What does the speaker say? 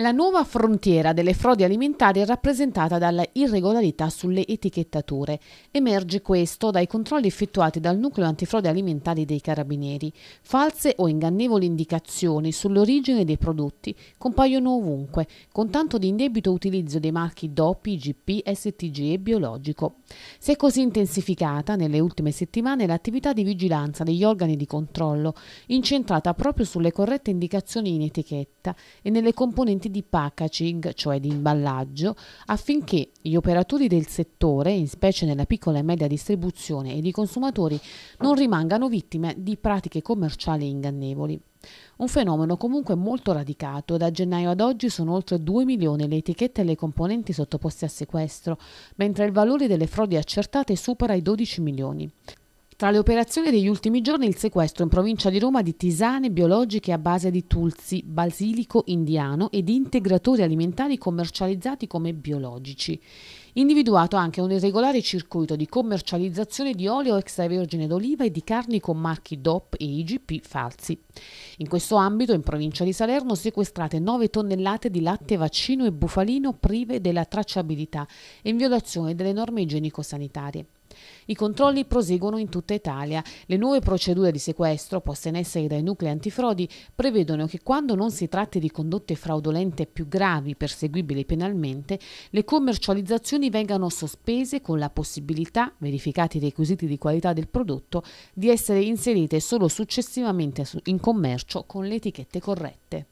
La nuova frontiera delle frodi alimentari è rappresentata dalla irregolarità sulle etichettature. Emerge questo dai controlli effettuati dal Nucleo antifrode Alimentari dei Carabinieri. False o ingannevoli indicazioni sull'origine dei prodotti compaiono ovunque, con tanto di indebito utilizzo dei marchi DOP, IGP, STG e biologico. Si è così intensificata nelle ultime settimane l'attività di vigilanza degli organi di controllo, incentrata proprio sulle corrette indicazioni in etichetta e nelle componenti strumenti di packaging, cioè di imballaggio, affinché gli operatori del settore, in specie nella piccola e media distribuzione ed i consumatori, non rimangano vittime di pratiche commerciali ingannevoli. Un fenomeno comunque molto radicato, da gennaio ad oggi sono oltre 2 milioni le etichette e le componenti sottoposte a sequestro, mentre il valore delle frodi accertate supera i 12 milioni. Tra le operazioni degli ultimi giorni il sequestro in provincia di Roma di tisane biologiche a base di tulsi, basilico indiano e di integratori alimentari commercializzati come biologici. Individuato anche un irregolare circuito di commercializzazione di olio extravergine d'oliva e di carni con marchi DOP e IGP falsi. In questo ambito, in provincia di Salerno, sequestrate 9 tonnellate di latte vaccino e bufalino prive della tracciabilità e in violazione delle norme igienico-sanitarie. I controlli proseguono in tutta Italia. Le nuove procedure di sequestro poste in essere dai nuclei antifrodi prevedono che quando non si tratti di condotte fraudolente più gravi perseguibili penalmente, le commercializzazioni vengano sospese con la possibilità, verificati i requisiti di qualità del prodotto, di essere inserite solo successivamente in commercio con le etichette corrette.